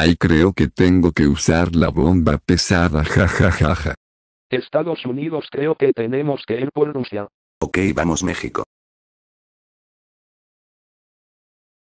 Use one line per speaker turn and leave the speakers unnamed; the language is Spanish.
Ahí creo que tengo que usar la bomba pesada, jajajaja.
Estados Unidos creo que tenemos que ir por Rusia.
Ok, vamos México.